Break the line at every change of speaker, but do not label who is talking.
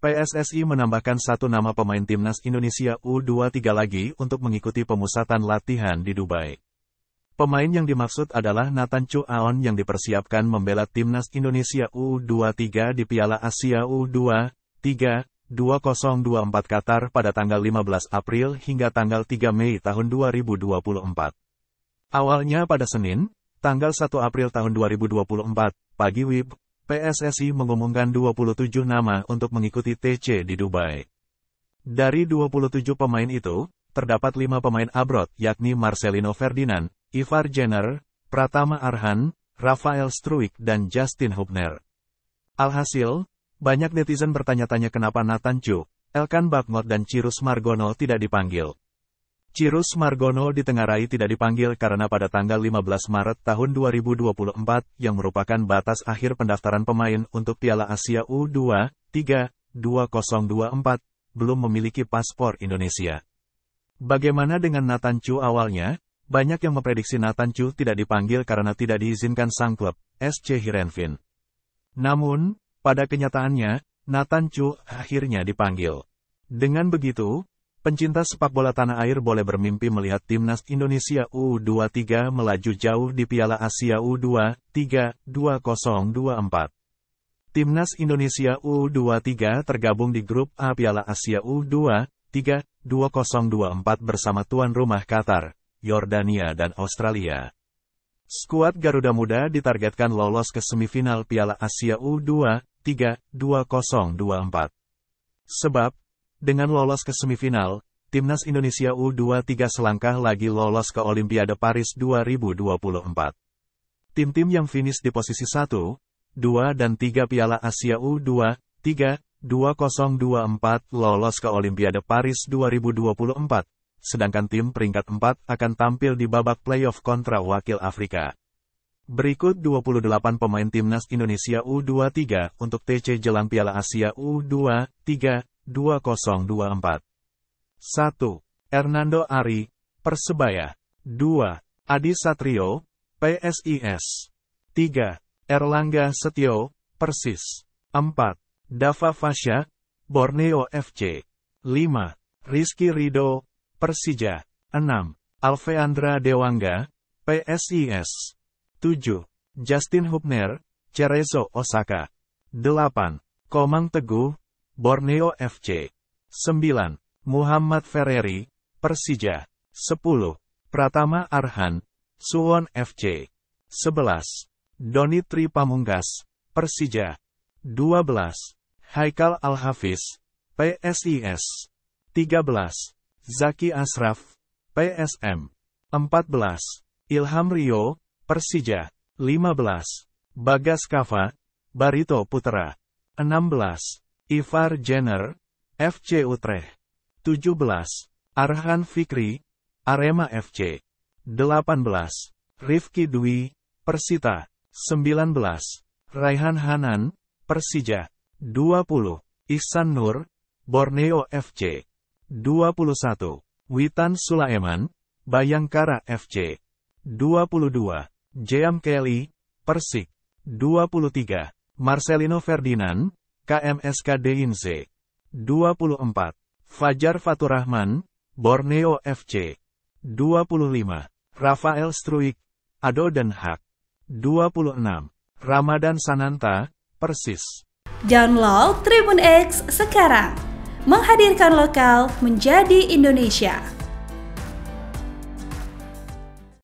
PSSI menambahkan satu nama pemain timnas Indonesia U23 lagi untuk mengikuti pemusatan latihan di Dubai. Pemain yang dimaksud adalah Nathan Chu Aon yang dipersiapkan membela timnas Indonesia U23 di Piala Asia U23 2024 Qatar pada tanggal 15 April hingga tanggal 3 Mei tahun 2024. Awalnya pada Senin, tanggal 1 April tahun 2024, pagi WIB, PSSI mengumumkan 27 nama untuk mengikuti TC di Dubai. Dari 27 pemain itu, terdapat 5 pemain abroad, yakni Marcelino Ferdinand, Ivar Jenner, Pratama Arhan, Rafael Struik dan Justin Hubner. Alhasil, banyak netizen bertanya-tanya kenapa Nathan Chu, Elkan Bakmot dan Cirus Margono tidak dipanggil. Cirus Margono ditengarai tidak dipanggil karena pada tanggal 15 Maret tahun 2024, yang merupakan batas akhir pendaftaran pemain untuk Piala Asia u 23 2024, belum memiliki paspor Indonesia. Bagaimana dengan Nathan Chu awalnya? Banyak yang memprediksi Nathan Chu tidak dipanggil karena tidak diizinkan sang klub, SC Hirenvin. Namun, pada kenyataannya, Nathan Chu akhirnya dipanggil. Dengan begitu, Pencinta sepak bola tanah air boleh bermimpi melihat timnas Indonesia U23 melaju jauh di Piala Asia U23 2024. Timnas Indonesia U23 tergabung di grup A Piala Asia U23 2024 bersama tuan rumah Qatar, Yordania dan Australia. Skuad Garuda Muda ditargetkan lolos ke semifinal Piala Asia U23 2024. Sebab, dengan lolos ke semifinal, Timnas Indonesia U23 selangkah lagi lolos ke Olimpiade Paris 2024. Tim-tim yang finish di posisi 1, 2 dan 3 Piala Asia U23 2024 lolos ke Olimpiade Paris 2024, sedangkan tim peringkat 4 akan tampil di babak playoff kontra wakil Afrika. Berikut 28 pemain timnas Indonesia U23 untuk TC jelang Piala Asia U23 2024. 1. Hernando Ari, Persebaya. 2. Adi Satrio, PSIS. 3. Erlangga Setio, Persis. 4. Dava Fasya, Borneo FC. 5. Rizky Rido, Persija. 6. Alfeandra Dewangga, PSIS. 7. Justin Hubner, Cerezo Osaka. 8. Komang Teguh, Borneo FC. 9. Muhammad Ferreri, Persija. 10. Pratama Arhan, Suwon FC. 11. Doni Tri Pamungkas, Persija. 12. Haikal Al-Hafiz, PSIS. 13. Zaki Asraf, PSM. 14. Ilham Rio, Persija. 15. Bagas Kava, Barito Putra. 16. Ivar Jenner, FC Utrecht. 17. Arhan Fikri, Arema FC. 18. Rifki Dwi, Persita. 19. Raihan Hanan, Persija. 20. Ihsan Nur, Borneo FC. 21. Witan Sulaiman, Bayangkara FC. 22. Jam Kelly, Persik. 23. Marcelino Ferdinand, KMSKD Inse. 24. Fajar Faturahman, Borneo FC. 25. Rafael Struik, Ado Den Haag. 26. Ramadan Sananta, Persis. Download Tribun X sekarang. Menghadirkan lokal menjadi Indonesia.